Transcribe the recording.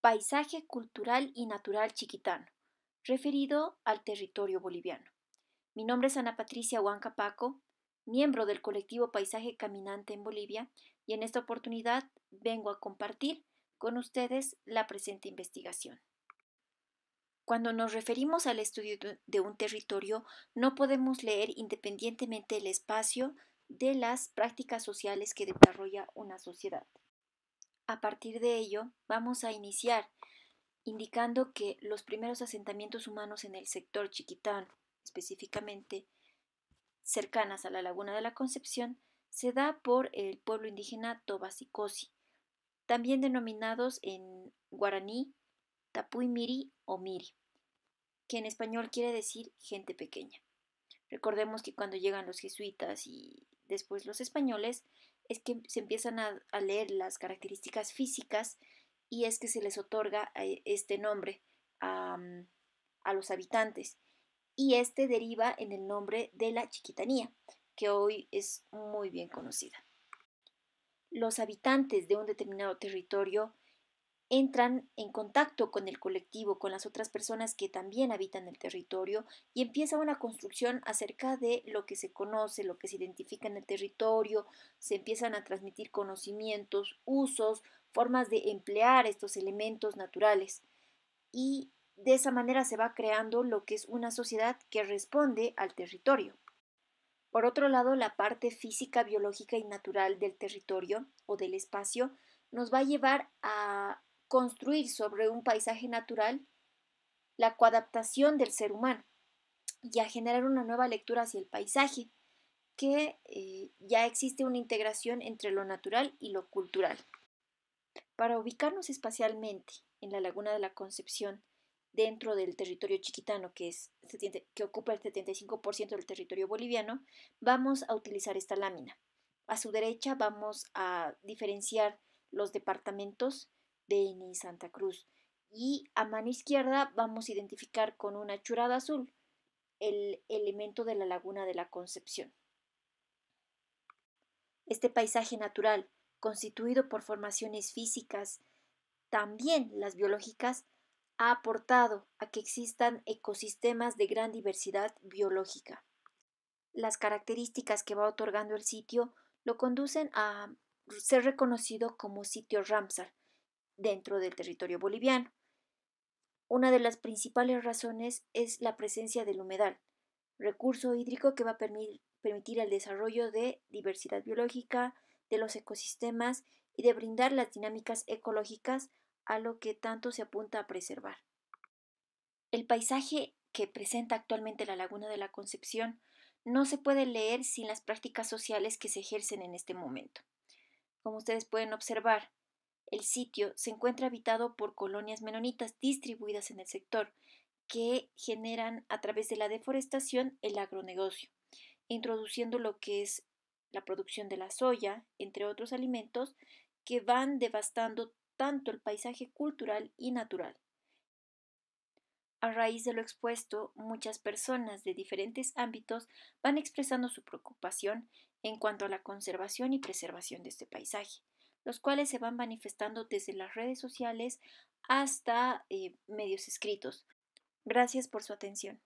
Paisaje cultural y natural chiquitano, referido al territorio boliviano. Mi nombre es Ana Patricia Huanca Paco, miembro del colectivo Paisaje Caminante en Bolivia, y en esta oportunidad vengo a compartir con ustedes la presente investigación. Cuando nos referimos al estudio de un territorio, no podemos leer independientemente el espacio de las prácticas sociales que desarrolla una sociedad. A partir de ello, vamos a iniciar indicando que los primeros asentamientos humanos en el sector chiquitán, específicamente cercanas a la Laguna de la Concepción, se da por el pueblo indígena Tobasicosi, también denominados en guaraní Tapuy Miri o Miri, que en español quiere decir gente pequeña. Recordemos que cuando llegan los jesuitas y después los españoles, es que se empiezan a, leer las características físicas y es que se les otorga eh, este nombre mm, a los habitantes. Y este deriva en el nombre de la chiquitanía, que hoy es muy bien conocida. Los habitantes de un determinado territorio entran en contacto con el colectivo, con las otras personas que también habitan el territorio y empieza una construcción acerca de lo que se conoce, lo que se identifica en el territorio, se empiezan a transmitir conocimientos, usos, formas de emplear estos elementos naturales y de esa manera se va creando lo que es una sociedad que responde al territorio. Por otro lado, la parte física, biológica y natural del territorio o del espacio nos va a llevar a construir sobre un paisaje natural la coadaptación del ser humano y a generar una nueva lectura hacia el paisaje, que eh, ya existe una integración entre lo natural y lo cultural. Para ubicarnos espacialmente en la Laguna de la Concepción, dentro del territorio chiquitano, que, es, que ocupa el 75% del territorio boliviano, vamos a utilizar esta lámina. A su derecha vamos a diferenciar los departamentos de Santa Cruz. Y a mano izquierda vamos a identificar con una churada azul el elemento de la laguna de la Concepción. Este paisaje natural, constituido por formaciones físicas, también las biológicas, ha aportado a que existan ecosistemas de gran diversidad biológica. Las características que va otorgando el sitio lo conducen a ser reconocido como sitio Ramsar, dentro del territorio boliviano. Una de las principales razones es la presencia del humedal, recurso hídrico que va a permitir el desarrollo de diversidad biológica, de los ecosistemas y de brindar las dinámicas ecológicas a lo que tanto se apunta a preservar. El paisaje que presenta actualmente la Laguna de la Concepción no se puede leer sin las prácticas sociales que se ejercen en este momento. Como ustedes pueden observar, el sitio se encuentra habitado por colonias menonitas distribuidas en el sector, que generan a través de la deforestación el agronegocio, introduciendo lo que es la producción de la soya, entre otros alimentos, que van devastando tanto el paisaje cultural y natural. A raíz de lo expuesto, muchas personas de diferentes ámbitos van expresando su preocupación en cuanto a la conservación y preservación de este paisaje, los cuales se van manifestando desde las redes sociales hasta eh, medios escritos. Gracias por su atención.